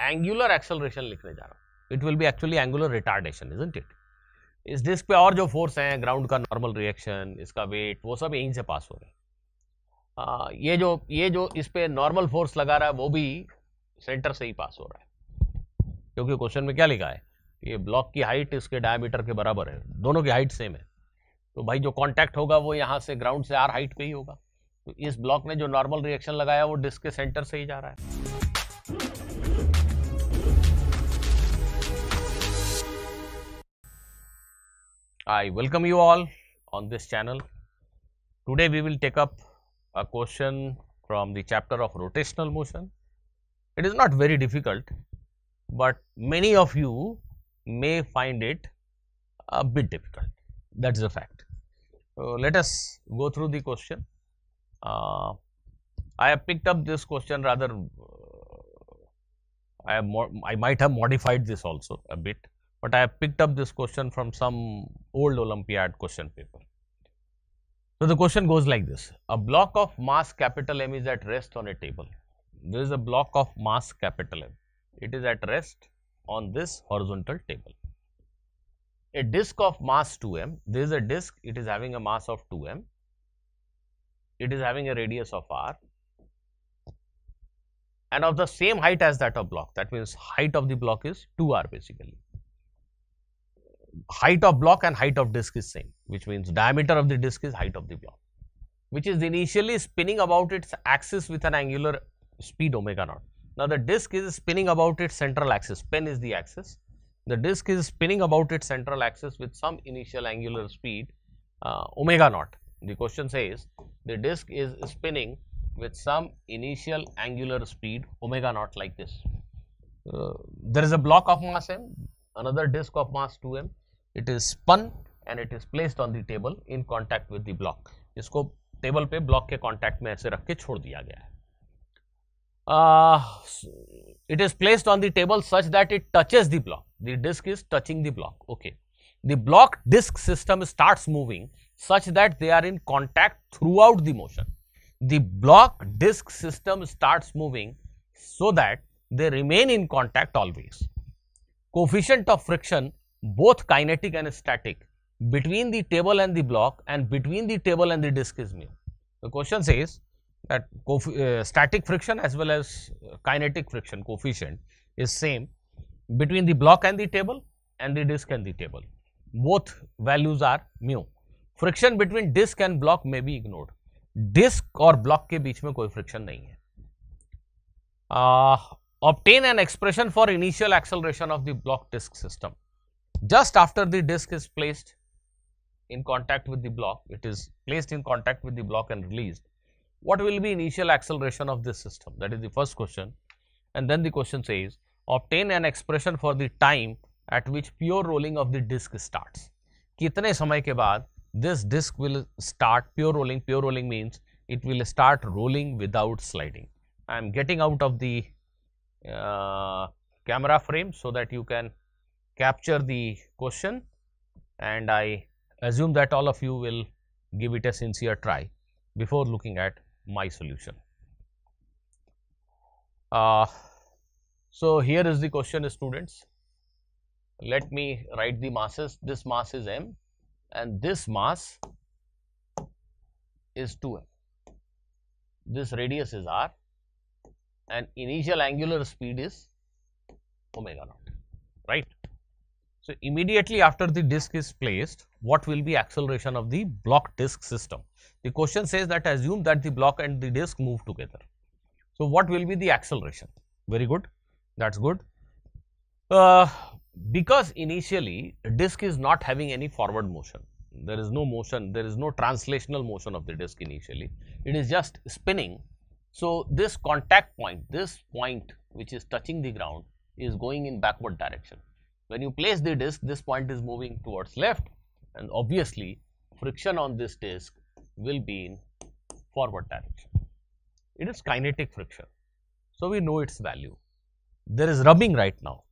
Angular acceleration लिखने जा रहा हूँ it will be actually angular retardation is it इस डिस्क पे और जो फोर्स हैं ग्राउंड का नॉर्मल रिएक्शन इसका वेट वो सब यहीं से पास हो रहे हैं आ, हाँ, ये जो ये जो इस पर नॉर्मल फोर्स लगा रहा है वो भी सेंटर से ही पास हो रहा है क्योंकि क्वेश्चन में क्या लिखा है ये ब्लॉक की हाइट इसके डायमीटर के बराबर है दोनों की हाइट सेम है तो भाई जो कांटेक्ट होगा वो यहाँ से ग्राउंड से आर हाइट पे ही होगा तो इस ब्लॉक ने जो नॉर्मल रिएक्शन लगाया वो डिस्क के सेंटर से ही जा रहा है I welcome you all on this channel. Today we will take up a question from the chapter of rotational motion. It is not very difficult, but many of you may find it a bit difficult. That is a fact. So, let us go through the question. Uh, I have picked up this question rather, uh, I, have I might have modified this also a bit but I have picked up this question from some old Olympiad question paper. So, the question goes like this, a block of mass capital M is at rest on a table. There is a block of mass capital M, it is at rest on this horizontal table. A disk of mass 2m, there is a disk, it is having a mass of 2m, it is having a radius of r and of the same height as that of block, that means height of the block is 2r basically height of block and height of disk is same, which means diameter of the disk is height of the block, which is initially spinning about its axis with an angular speed omega naught. Now, the disk is spinning about its central axis, pen is the axis. The disk is spinning about its central axis with some initial angular speed uh, omega naught. The question says the disk is spinning with some initial angular speed omega naught like this. Uh, there is a block of mass m, another disk of mass 2m it is spun and it is placed on the table in contact with the block इसको table पे block के contact में ऐसे रख के छोड़ दिया गया है it is placed on the table such that it touches the block the disc is touching the block okay the block disc system starts moving such that they are in contact throughout the motion the block disk system starts moving so that they remain in contact always. Coefficient of friction both kinetic and static between the table and the block and between the table and the disk is mu. The question says that uh, static friction as well as kinetic friction coefficient is same between the block and the table and the disk and the table. Both values are mu. Friction between disk and block may be ignored. Disc or block के बीच में friction friction नहीं है obtain an expression for initial acceleration of the just after the disk is placed in contact with the block, it is placed in contact with the block and released, what will be initial acceleration of this system? That is the first question. And then the question says, obtain an expression for the time at which pure rolling of the disk starts. कितने समय के बाद this disk will start pure rolling, pure rolling means it will start rolling without sliding. I am getting out of the uh, camera frame so that you can capture the question and I assume that all of you will give it a sincere try before looking at my solution. Uh, so, here is the question students. Let me write the masses. This mass is m and this mass is 2m. This radius is r and initial angular speed is omega naught, right. So, immediately after the disk is placed, what will be acceleration of the block disk system? The question says that assume that the block and the disk move together. So, what will be the acceleration? Very good, that is good. Uh, because initially disk is not having any forward motion, there is no motion, there is no translational motion of the disk initially, it is just spinning. So, this contact point, this point which is touching the ground is going in backward direction. When you place the disc, this point is moving towards left and obviously friction on this disc will be in forward direction. It is kinetic friction. So, we know its value. There is rubbing right now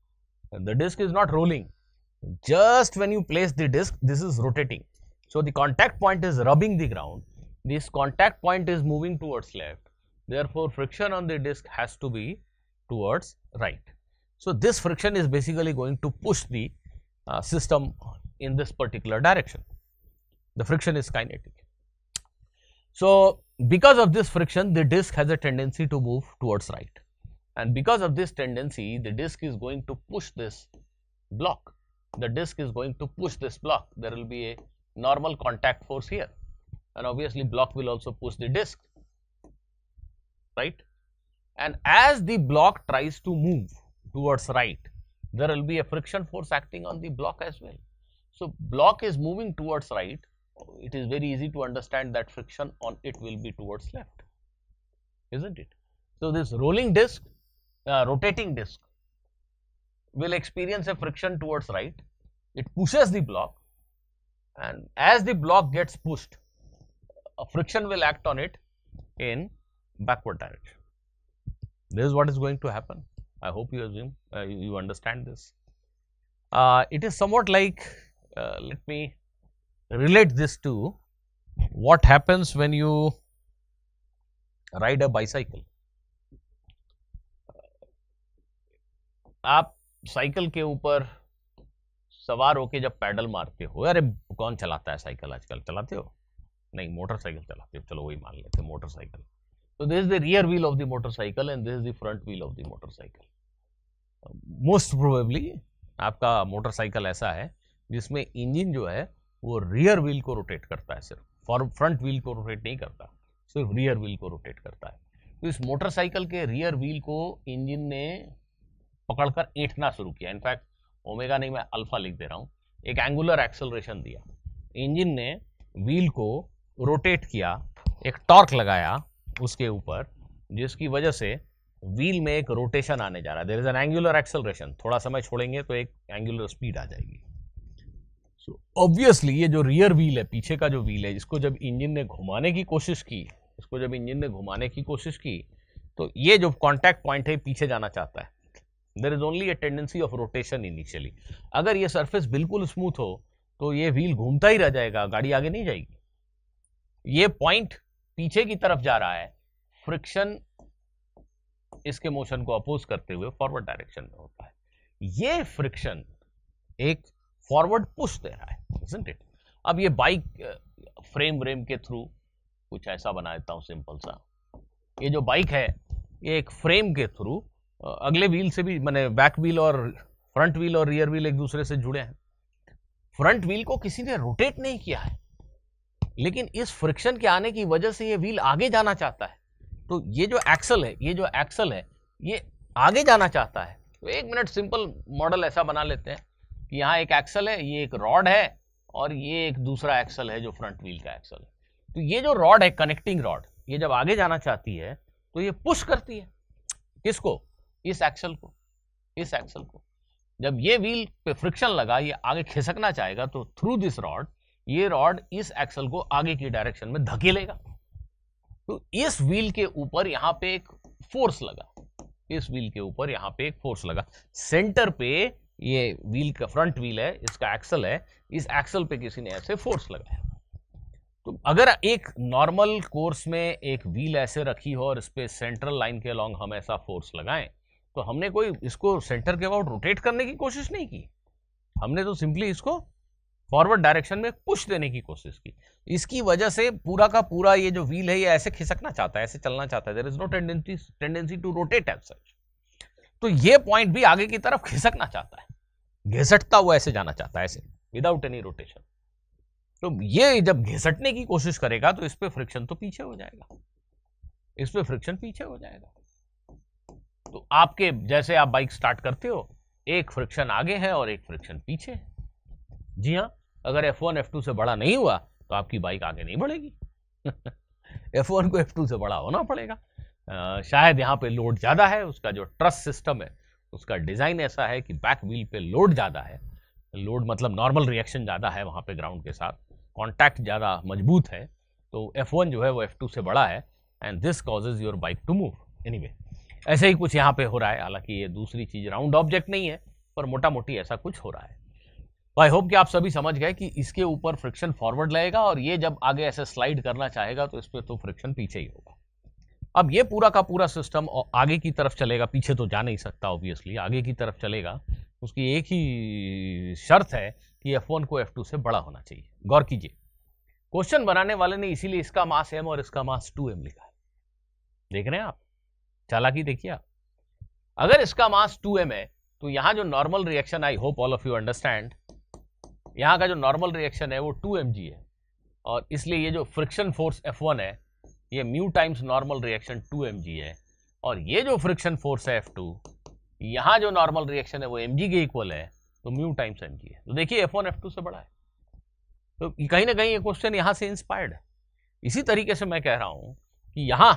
and the disc is not rolling. Just when you place the disc, this is rotating. So, the contact point is rubbing the ground. This contact point is moving towards left. Therefore, friction on the disc has to be towards right. So, this friction is basically going to push the uh, system in this particular direction. The friction is kinetic. So, because of this friction the disc has a tendency to move towards right and because of this tendency the disc is going to push this block. The disc is going to push this block. There will be a normal contact force here and obviously block will also push the disc right and as the block tries to move towards right, there will be a friction force acting on the block as well. So, block is moving towards right, it is very easy to understand that friction on it will be towards left, is not it? So, this rolling disc, uh, rotating disc will experience a friction towards right, it pushes the block and as the block gets pushed, a friction will act on it in backward direction. This is what is going to happen. I hope you assume uh, you understand this. Uh, it is somewhat like, uh, let me relate this to what happens when you ride a bicycle. आप cycle के ऊपर सवार होके जब pedal मारते हो अरे कौन चलाता है साइकिल आजकल चलाते हो नहीं मोटरसाइकिल चलाते हो चलो वही मान लेते motorcycle So this is the rear wheel of the motorcycle and this is the front wheel of the motorcycle. Most probably आपका मोटरसाइकिल ऐसा है जिसमें इंजन जो है वो रियर व्हील को रोटेट करता है सिर्फ फॉर फ्रंट व्हील को रोटेट नहीं करता सिर्फ रियर व्हील को रोटेट करता है तो इस मोटरसाइकिल के रियर व्हील को इंजन ने पकड़कर ऐठना शुरू किया इनफैक्ट ओमेगा नहीं मैं अल्फा लिख दे रहा हूँ एक एंगुलर एक्सेलरेशन दिया इंजन ने व्हील को रोटेट किया एक टॉर्क लगाया उसके ऊपर जिसकी वजह से व्हील में एक रोटेशन आने जा रहा है there is an angular acceleration थोड़ा समय छोड़ेंगे तो एक एंगुलर स्पीड आ जाएगी सो ऑब्वियसली ये जो रियर व्हील है पीछे का जो व्हील है इसको जब इंजन ने घुमाने की कोशिश की इसको जब इंजन ने घुमाने की कोशिश की तो ये जो कॉन्टैक्ट पॉइंट है पीछे जाना चाहता है there is only a tendency of rotation initially अगर ये सर्फेस बिल्कुल स्मूथ हो तो ये व्हील घूमता ही रह जाएगा गाड़ी आगे नहीं जाएगी ये पॉइंट पीछे की तरफ जा रहा है फ्रिक्शन इसके मोशन को अपोज करते हुए फॉरवर्ड डायरेक्शन में होता है ये फ्रिक्शन एक फॉरवर्ड पुश दे रहा है isn't it? अब ये बाइक फ्रेम व्रेम के थ्रू कुछ ऐसा बना देता हूं सिंपल सा ये जो बाइक है ये एक फ्रेम के थ्रू अगले व्हील से भी मैंने बैक व्हील और फ्रंट व्हील और रियर व्हील एक दूसरे से जुड़े हैं फ्रंट व्हील को किसी ने रोटेट नहीं किया है लेकिन इस फ्रिक्शन के आने की वजह से ये व्हील आगे जाना चाहता है तो ये जो एक्सल है ये जो एक्सल है ये आगे जाना चाहता है तो एक मिनट सिंपल मॉडल ऐसा बना लेते हैं कि यहाँ एक एक्सल है ये एक रॉड है और ये एक दूसरा एक्सल है जो फ्रंट व्हील का एक्सल है तो ये जो रॉड है कनेक्टिंग रॉड ये जब आगे जाना चाहती है तो ये पुश करती है किसको इस एक्सल को इस एक्सल को जब ये व्हील पे फ्रिक्शन लगा ये आगे खिसकना चाहेगा तो थ्रू दिस रॉड ये रॉड इस एक्सल को आगे की डायरेक्शन में धकेलेगा तो इस व्हील के ऊपर यहां पे एक फोर्स लगा इस व्हील के ऊपर यहां पे एक फोर्स लगा सेंटर पे ये व्हील का फ्रंट व्हील है इसका एक्सल है इस एक्सल पे किसी ने ऐसे फोर्स लगाया तो अगर एक नॉर्मल कोर्स में एक व्हील ऐसे रखी हो और इस पर सेंट्रल लाइन के अलॉन्ग हम ऐसा फोर्स लगाएं तो हमने कोई इसको सेंटर के अबाउट रोटेट करने की कोशिश नहीं की हमने तो सिंपली इसको फॉरवर्ड डायरेक्शन में पुश देने की कोशिश की इसकी वजह से पूरा का पूरा ये जो व्हील है ये ऐसे खिसकना चाहता है ऐसे चलना चाहता है there is no tendency tendency to rotate as such तो ये पॉइंट भी आगे की तरफ खिसकना चाहता है घिसटता हुआ ऐसे जाना चाहता है ऐसे विदाउट एनी रोटेशन तो ये जब घिसटने की कोशिश करेगा तो इस पर फ्रिक्शन तो पीछे हो जाएगा इस पर फ्रिक्शन पीछे हो जाएगा तो आपके जैसे आप बाइक स्टार्ट करते हो एक फ्रिक्शन आगे है और एक फ्रिक्शन पीछे है जी हाँ अगर एफ वन एफ टू से बड़ा नहीं हुआ तो आपकी बाइक आगे नहीं बढ़ेगी एफ वन को एफ टू से बड़ा होना पड़ेगा आ, शायद यहाँ पे लोड ज़्यादा है उसका जो ट्रस सिस्टम है उसका डिज़ाइन ऐसा है कि बैक व्हील पे लोड ज़्यादा है लोड मतलब नॉर्मल रिएक्शन ज़्यादा है वहाँ पे ग्राउंड के साथ कॉन्टैक्ट ज़्यादा मजबूत है तो एफ वन जो है वो एफ टू से बड़ा है and this causes your bike to move any ऐसे ही कुछ यहाँ पे हो रहा है हालांकि ये दूसरी चीज़ राउंड ऑब्जेक्ट नहीं है पर मोटा मोटी ऐसा कुछ हो रहा है तो आई होप कि आप सभी समझ गए कि इसके ऊपर फ्रिक्शन फॉरवर्ड लगेगा और ये जब आगे ऐसे स्लाइड करना चाहेगा तो इस पर तो फ्रिक्शन पीछे ही होगा अब ये पूरा का पूरा सिस्टम आगे की तरफ चलेगा पीछे तो जा नहीं सकता ऑब्वियसली आगे की तरफ चलेगा उसकी एक ही शर्त है कि एफ वन को एफ टू से बड़ा होना चाहिए गौर कीजिए क्वेश्चन बनाने वाले ने इसीलिए इसका मास एम और इसका मास टू एम लिखा है देख रहे हैं आप चालाकी देखिए आप अगर इसका मास टू एम है तो यहां जो normal reaction I hope all of you understand यहाँ का जो नॉर्मल रिएक्शन है वो टू एम है और इसलिए ये जो फ्रिक्शन फोर्स एफ वन है ये mu times normal reaction two M है और ये जो फ्रिक्शन फोर्स है एफ टू यहाँ जो नॉर्मल रिएक्शन है वो एम के इक्वल है तो म्यू टाइम्स एम है तो देखिए एफ वन एफ टू से बड़ा है तो कहीं ना कहीं ये क्वेश्चन यहाँ से इंस्पायर्ड है इसी तरीके से मैं कह रहा हूँ कि यहाँ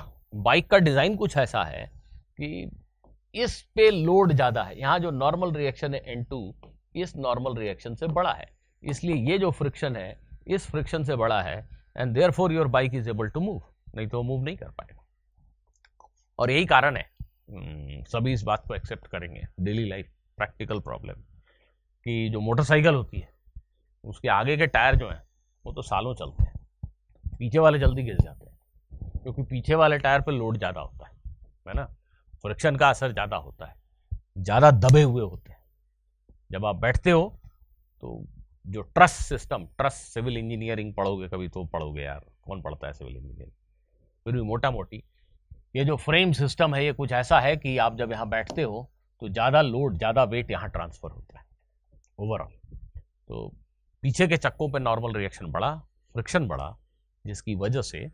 बाइक का डिज़ाइन कुछ ऐसा है कि इस पे लोड ज़्यादा है यहाँ जो नॉर्मल रिएक्शन है एन टू इस नॉर्मल रिएक्शन से बड़ा है इसलिए ये जो फ्रिक्शन है इस फ्रिक्शन से बड़ा है and therefore your bike is able to move नहीं तो मूव नहीं कर पाएगा और यही कारण है हम्म, सभी इस बात को एक्सेप्ट करेंगे डेली लाइफ प्रैक्टिकल प्रॉब्लम कि जो मोटरसाइकिल होती है उसके आगे के टायर जो हैं वो तो सालों चलते हैं पीछे वाले जल्दी गिर जाते हैं क्योंकि पीछे वाले टायर पर लोड ज़्यादा होता है है ना फ्रिक्शन का असर ज़्यादा होता है ज़्यादा दबे हुए होते हैं जब आप बैठते हो तो जो trust system trust civil engineering पढ़ोगे कभी तो पढ़ोगे यार कौन पढ़ता है सिविल इंजीनियरिंग फिर भी मोटा मोटी ये जो फ्रेम सिस्टम है ये कुछ ऐसा है कि आप जब यहाँ बैठते हो तो ज़्यादा लोड ज़्यादा वेट यहाँ ट्रांसफ़र होता है ओवरऑल तो पीछे के चक्कों पर नॉर्मल रिएक्शन बढ़ा फ्रिक्शन बढ़ा जिसकी वजह से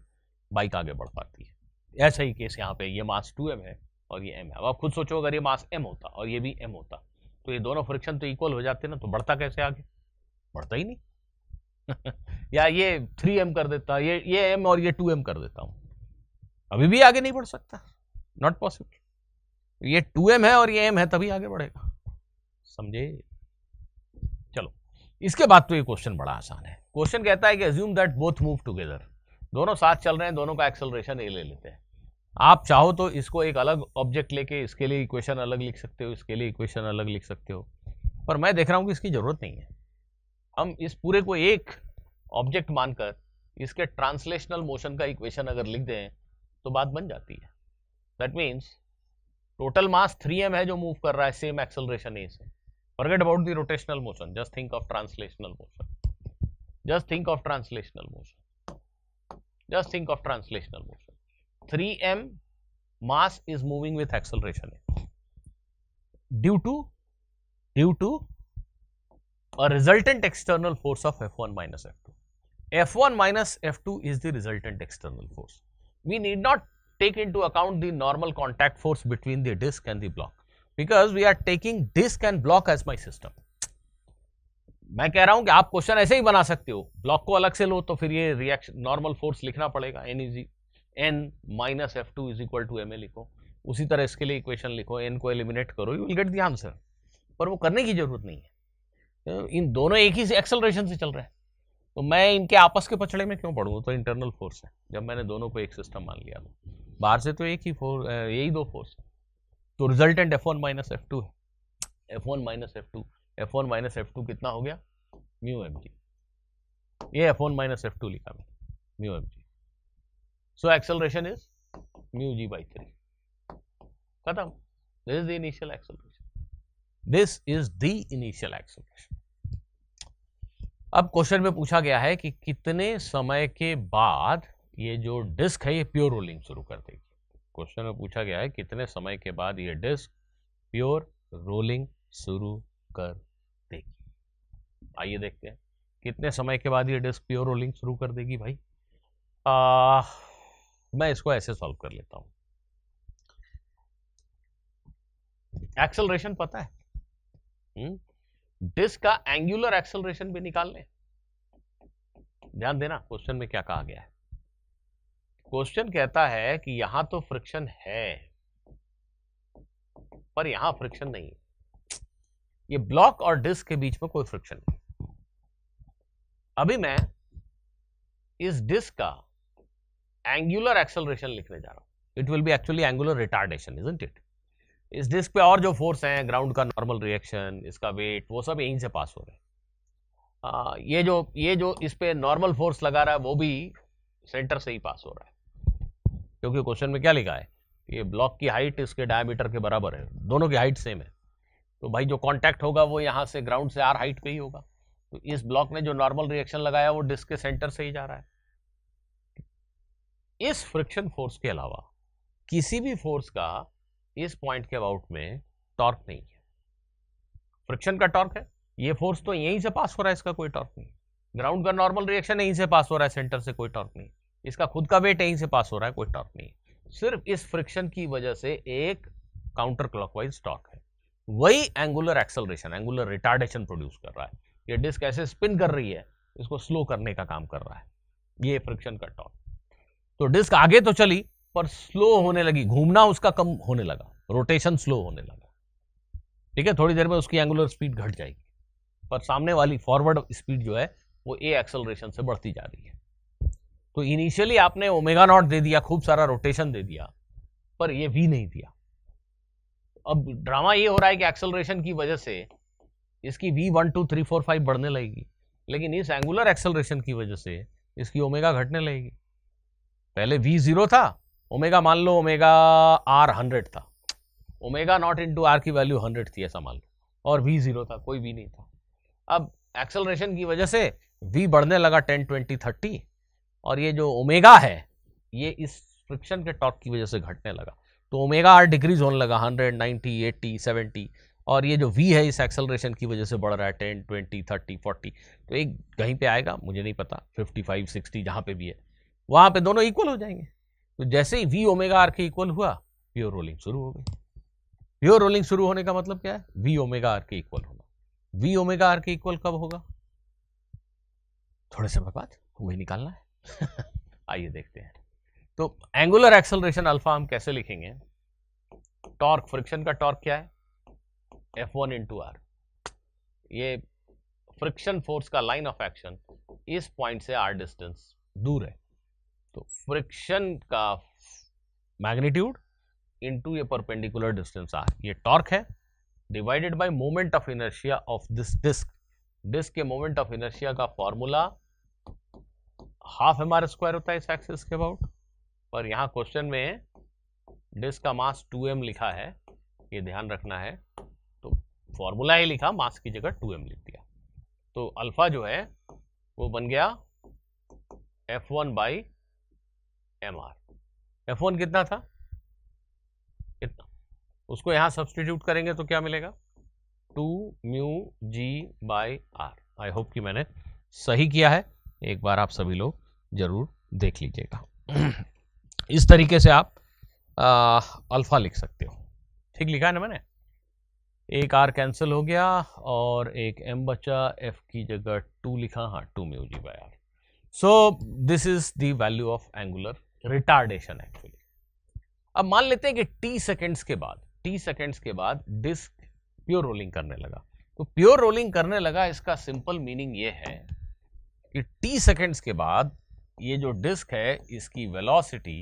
बाइक आगे बढ़ पाती है ऐसा ही केस यहाँ पे ये मास टू एम है और ये एम है अब आप खुद सोचो अगर ये मास एम होता और ये भी एम होता तो ये दोनों फ्रिक्शन तो इक्वल हो जाते ना तो बढ़ता कैसे आगे पड़ता ही नहीं या ये थ्री एम कर देता ये ये एम और ये टू एम कर देता हूं अभी भी आगे नहीं बढ़ सकता नॉट पॉसिबल ये टू एम है और ये एम है तभी आगे बढ़ेगा समझे चलो इसके बाद तो ये क्वेश्चन बड़ा आसान है क्वेश्चन कहता है कि assume that both move together दोनों साथ चल रहे हैं दोनों का एक्सेलरेशन ए ले लेते हैं आप चाहो तो इसको एक अलग ऑब्जेक्ट लेके इसके लिए इक्वेशन अलग लिख सकते हो इसके लिए इक्वेशन अलग लिख सकते हो पर मैं देख रहा हूँ कि इसकी ज़रूरत नहीं है हम इस पूरे को एक ऑब्जेक्ट मानकर इसके ट्रांसलेशनल मोशन का इक्वेशन अगर लिख दें तो बात बन जाती है that means total mass 3m है जो मूव कर रहा है सेम एक्सेलरेशन ए से forget about the rotational motion just think of translational motion just think of translational motion just think of translational motion 3m is moving with with a due to due to a resultant external force of F1 minus F2. F1 minus F2 is the resultant external force. We need not take into account the normal contact force between the disc and the block because we are taking disc and block as my system. मैं कह रहा हूं कि आप question ऐसे ही बना सकते हो ब्लॉक को अलग से लो तो फिर ये रिएक्शन नॉर्मल फोर्स लिखना पड़ेगा N easy N minus F two is equal to M A लिखो उसी तरह इसके लिए इक्वेशन लिखो एन को एलिमिनेट करो you will get the answer पर वो करने की जरूरत नहीं है इन दोनों एक ही एक्सेलरेशन से चल रहे हैं तो मैं इनके आपस के पचड़े में क्यों पढ़ूँ तो इंटरनल फोर्स है जब मैंने दोनों को एक सिस्टम मान लिया तो बाहर से तो एक ही फोर्स यही दो फोर्स तो है तो resultant F one minus F two है F one minus F two F one minus F two कितना हो गया म्यू एम जी ये F one minus F two लिखा मैंने mu M G so acceleration is mu G by three खत्म this is the initial acceleration this is the initial acceleration अब question में पूछा गया है कि कितने समय के बाद ये जो डिस्क है ये प्योर रोलिंग शुरू कर देगी क्वेश्चन में पूछा गया है कितने समय के बाद ये डिस्क प्योर रोलिंग शुरू कर देगी आइए देखते हैं कितने समय के बाद ये डिस्क प्योर रोलिंग शुरू कर देगी भाई आ, मैं इसको ऐसे सॉल्व कर लेता हूं एक्सेलरेशन पता है हुँ? हम्म? डिस्क का एंगुलर एक्सेलरेशन भी निकाल लें ध्यान देना क्वेश्चन में क्या कहा गया है क्वेश्चन कहता है कि यहां तो फ्रिक्शन है पर यहां फ्रिक्शन नहीं है ये ब्लॉक और डिस्क के बीच में कोई फ्रिक्शन नहीं अभी मैं इस डिस्क का एंगुलर एक्सेलरेशन लिखने जा रहा हूं it will be actually angular retardation is it इस डिस्क पे और जो फोर्स हैं ग्राउंड का नॉर्मल रिएक्शन इसका वेट वो सब यहीं से पास हो रहे हैं हाँ, ये जो ये जो इस पर नॉर्मल फोर्स लगा रहा है वो भी सेंटर से ही पास हो रहा है क्योंकि क्वेश्चन में क्या लिखा है ये ब्लॉक की हाइट इसके डायमीटर के बराबर है दोनों की हाइट सेम है तो भाई जो कॉन्टैक्ट होगा वो यहाँ से ग्राउंड से आर हाइट पे ही होगा तो इस ब्लॉक ने जो नॉर्मल रिएक्शन लगाया वो डिस्क के सेंटर से ही जा रहा है इस फ्रिक्शन फोर्स के अलावा किसी भी फोर्स का इस पॉइंट के अबाउट में टॉर्क नहीं है फ्रिक्शन का टॉर्क है ये फोर्स तो यहीं से पास हो रहा है इसका कोई टॉर्क नहीं ग्राउंड का नॉर्मल रिएक्शन यहीं से पास हो रहा है सेंटर से कोई टॉर्क नहीं इसका खुद का वेट यहीं से पास हो रहा है कोई टॉर्क नहीं सिर्फ इस फ्रिक्शन की वजह से एक काउंटर क्लॉकवाइज टॉर्क है वही angular acceleration angular retardation produce कर रहा है ये डिस्क ऐसे स्पिन कर रही है इसको स्लो करने का काम कर रहा है ये फ्रिक्शन का टॉर्क तो डिस्क आगे तो चली पर स्लो होने लगी घूमना उसका कम होने लगा रोटेशन स्लो होने लगा ठीक है थोड़ी देर में उसकी एंगुलर स्पीड घट जाएगी पर सामने वाली फॉरवर्ड स्पीड जो है वो ए एक्सलरेशन से बढ़ती जा रही है तो इनिशियली आपने ओमेगा नॉट दे दिया खूब सारा रोटेशन दे दिया पर ये वी नहीं दिया अब ड्रामा ये हो रहा है कि एक्सलरेशन की वजह से इसकी V one two three four five बढ़ने लगेगी लेकिन इस एंगुलर एक्सलरेशन की वजह से इसकी ओमेगा घटने लगेगी पहले वी जीरो था ओमेगा मान लो ओमेगा आर हंड्रेड था ओमेगा नॉट इंटू आर की वैल्यू हंड्रेड थी ऐसा मान लो और वी जीरो था कोई वी नहीं था अब एक्सेलरेशन की वजह से वी बढ़ने लगा टेन ट्वेंटी थर्टी और ये जो ओमेगा है ये इस फ्रिक्शन के टॉर्क की वजह से घटने लगा तो ओमेगा आर डिग्रीज होने लगा हंड्रेड नाइन्टी एट्टी सेवेंटी और ये जो वी है इस एक्सेलरेशन की वजह से बढ़ रहा है टेन ट्वेंटी थर्टी फोर्टी तो एक कहीं पे आएगा मुझे नहीं पता फिफ्टी फाइव सिक्सटी जहाँ पे भी है वहाँ पे दोनों इक्वल हो जाएंगे तो जैसे ही वी ओमेगा आर के इक्वल हुआ प्योर रोलिंग शुरू हो गई प्योर रोलिंग शुरू होने का मतलब क्या है वी ओमेगा आर के इक्वल होना वी ओमेगा आर के इक्वल कब होगा थोड़े समय बाद वही निकालना है आइए देखते हैं तो एंगुलर एक्सेलरेशन अल्फा हम कैसे लिखेंगे टॉर्क फ्रिक्शन का टॉर्क क्या है एफ वन इंटू आर ये फ्रिक्शन फोर्स का लाइन ऑफ एक्शन इस पॉइंट से आर डिस्टेंस दूर है तो फ्रिक्शन का मैग्नीट्यूड इनटू ये परपेंडिकुलर डिस्टेंस आर ये टॉर्क है divided by moment of inertia of this disc disc के मोमेंट ऑफ इनर्शिया का formula half M R square होता है इस एक्सिस के अबाउट और यहाँ क्वेश्चन में डिस्क का मास 2m लिखा है ये ध्यान रखना है तो फॉर्मूला ही लिखा मास की जगह 2m लिख दिया तो अल्फा जो है वो बन गया F one by M R F one कितना था कितना उसको यहाँ सब्सटीट्यूट करेंगे तो क्या मिलेगा two mu G by R I hope कि मैंने सही किया है एक बार आप सभी लोग ज़रूर देख लीजिएगा इस तरीके से आप आ, अल्फा लिख सकते हो ठीक लिखा है ना मैंने एक आर कैंसिल हो गया और एक एम बचा एफ की जगह टू लिखा हाँ two mu G by R so this is the value of angular retardation actually अब मान लेते हैं कि टी सेकेंड्स के बाद टी सेकेंड्स के बाद डिस्क प्योर रोलिंग करने लगा तो प्योर रोलिंग करने लगा इसका सिंपल मीनिंग ये है कि टी सेकेंड्स के बाद ये जो डिस्क है इसकी वेलोसिटी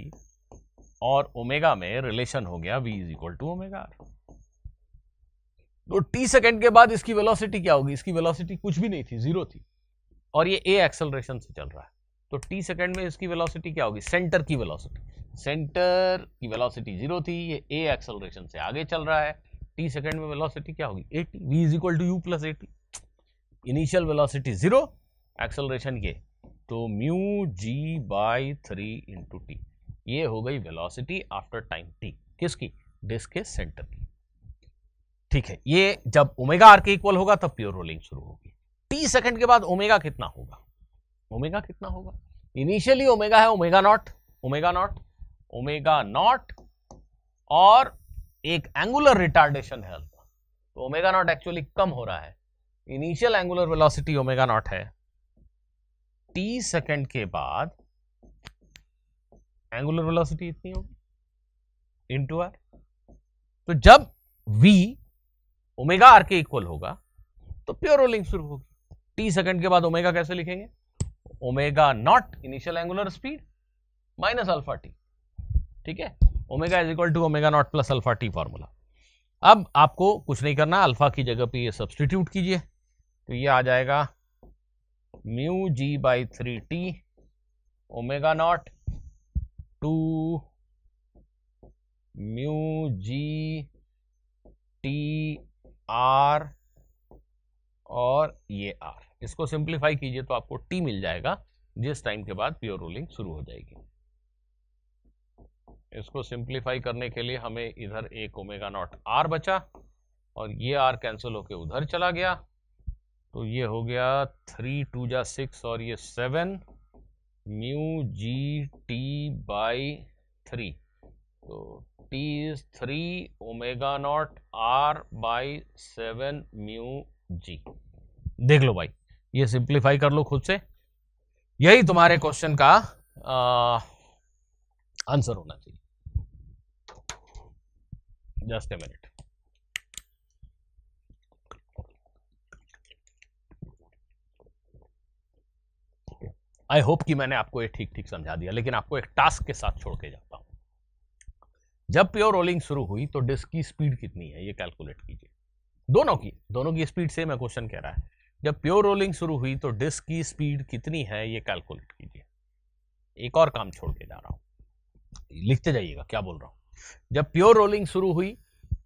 और ओमेगा में रिलेशन हो गया V is equal to omega तो टी सेकेंड के बाद इसकी वेलोसिटी क्या होगी इसकी वेलोसिटी कुछ भी नहीं थी जीरो थी और ये ए एक्सेलरेशन से चल रहा है तो टी सेकेंड में इसकी वेलोसिटी क्या होगी सेंटर की वेलोसिटी सेंटर की वेलोसिटी जीरो थी ये ए एक्सलरेशन से आगे चल रहा है टी सेकेंड में वेलोसिटी क्या होगी AT V is equal to U plus AT initial velocity zero acceleration के तो mu G by three into T ये हो गई वेलोसिटी आफ्टर टाइम टी किसकी डिस्क के सेंटर की ठीक है ये जब ओमेगा आर के इक्वल होगा तब प्योर रोलिंग शुरू होगी टी सेकंड के बाद ओमेगा कितना होगा ओमेगा कितना होगा इनिशियली ओमेगा है omega naught omega naught omega naught और एक एंगुलर रिटार्डेशन है अल्फा तो ओमेगा नॉट एक्चुअली कम हो रहा है initial angular velocity omega naught है टी सेकेंड के बाद एंगुलर वेलोसिटी इतनी होगी इनटू आर तो जब वी ओमेगा आर के इक्वल होगा तो प्योर रोलिंग शुरू होगी टी सेकेंड के बाद ओमेगा कैसे लिखेंगे omega naught initial angular speed minus alpha T ठीक है omega is equal to omega naught plus alpha T formula अब आपको कुछ नहीं करना अल्फा की जगह पे ये सब्सटीट्यूट कीजिए तो ये आ जाएगा mu G by three T omega naught two mu G T R और ये आर इसको सिंप्लीफाई कीजिए तो आपको टी मिल जाएगा जिस टाइम के बाद प्योर रोलिंग शुरू हो जाएगी इसको सिंप्लीफाई करने के लिए हमें इधर एक ओमेगा नॉट आर बचा और ये आर कैंसिल होके उधर चला गया तो ये हो गया थ्री टू जा सिक्स और ये seven mu G T by three तो T is three omega naught R by seven mu G देख लो भाई ये सिंप्लीफाई कर लो खुद से यही तुम्हारे क्वेश्चन का आंसर होना चाहिए just a minute I hope कि मैंने आपको ये ठीक ठीक समझा दिया लेकिन आपको एक टास्क के साथ छोड़ के जाता हूं जब प्योर रोलिंग शुरू हुई तो डिस्क की स्पीड कितनी है ये कैलकुलेट कीजिए दोनों की दोनों की स्पीड सेम है क्वेश्चन कह रहा है जब प्योर रोलिंग शुरू हुई तो डिस्क की स्पीड कितनी है ये कैलकुलेट कीजिए एक और काम छोड़ के जा रहा हूं लिखते जाइएगा क्या बोल रहा हूं जब प्योर रोलिंग शुरू हुई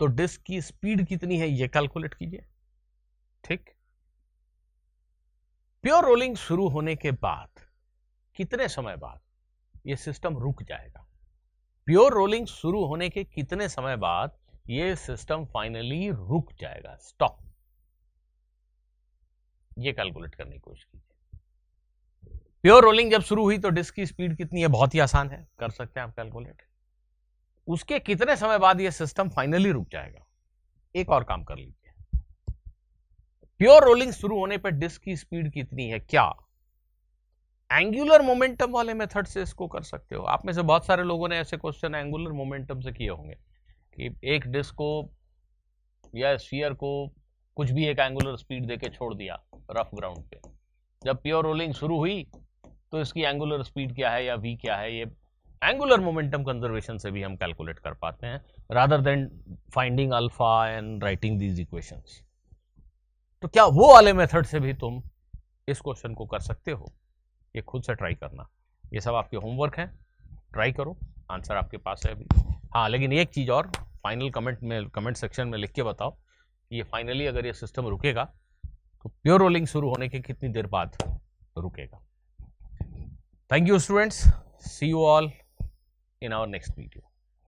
तो डिस्क की स्पीड कितनी है ये कैलकुलेट कीजिए ठीक प्योर रोलिंग शुरू होने के बाद कितने समय बाद ये सिस्टम रुक जाएगा प्योर रोलिंग शुरू होने के कितने समय बाद ये सिस्टम फाइनली रुक जाएगा स्टॉप ये कैलकुलेट करने की कोशिश कीजिए प्योर रोलिंग जब शुरू हुई तो डिस्क की स्पीड कितनी है बहुत ही आसान है कर सकते हैं आप कैलकुलेट उसके कितने समय बाद ये सिस्टम फाइनली रुक जाएगा एक और काम कर लीजिए प्योर रोलिंग शुरू होने पर डिस्क की स्पीड कितनी है क्या एंगुलर मोमेंटम वाले मेथड से इसको कर सकते हो आप में से बहुत सारे लोगों ने ऐसे क्वेश्चन एंगुलर मोमेंटम से किए होंगे कि एक डिस्क को या स्फीयर को कुछ भी एक एंगुलर स्पीड देके छोड़ दिया रफ ग्राउंड पे जब प्योर रोलिंग शुरू हुई तो इसकी एंगुलर स्पीड क्या है या वी क्या है ये एंगुलर मोमेंटम कंजर्वेशन से भी हम कैलकुलेट कर पाते हैं rather than finding alpha and writing these equations तो क्या वो वाले मेथड से भी तुम इस क्वेश्चन को कर सकते हो ये खुद से ट्राई करना ये सब आपके होमवर्क हैं ट्राई करो आंसर आपके पास है अभी हाँ लेकिन एक चीज़ और फाइनल कमेंट में कमेंट सेक्शन में लिख के बताओ ये फाइनली अगर ये सिस्टम रुकेगा तो प्योर रोलिंग शुरू होने के कितनी देर बाद रुकेगा thank you students see you all in our next video